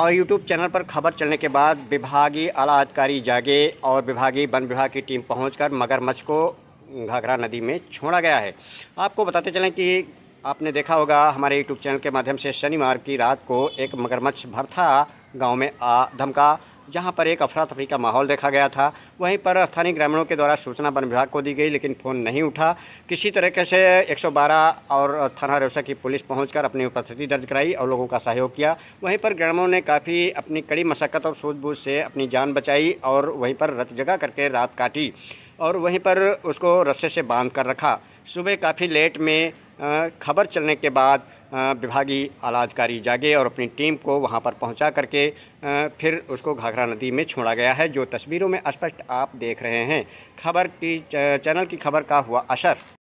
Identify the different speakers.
Speaker 1: और YouTube channel पर खबर चलने के बाद विभागीय आला अधिकारी जागे और विभागीय वन विभाग की टीम पहुंचकर मगरमच्छ को घाघरा नदी में छोड़ा गया है आपको बताते चलें कि आपने देखा होगा हमारे यूट्यूब चैनल के माध्यम से शनिवार की रात को एक मगरमच्छ भरथा गांव में आ धमका जहां पर एक अफरा तफरी का माहौल देखा गया था वहीं पर स्थानीय ग्रामीणों के द्वारा सूचना वन विभाग को दी गई लेकिन फ़ोन नहीं उठा किसी तरीके से 112 और थाना रेवसा की पुलिस पहुंचकर अपनी उपस्थिति दर्ज कराई और लोगों का सहयोग किया वहीं पर ग्रामीणों ने काफ़ी अपनी कड़ी मशक्क़त और सूझबूझ से अपनी जान बचाई और वहीं पर रत जगा करके रात काटी और वहीं पर उसको रस्से से बांध कर रखा सुबह काफ़ी लेट में खबर चलने के बाद विभागीय आलाधिकारी जागे और अपनी टीम को वहां पर पहुंचा करके फिर उसको घाघरा नदी में छोड़ा गया है जो तस्वीरों में स्पष्ट आप देख रहे हैं खबर की चैनल की खबर का हुआ असर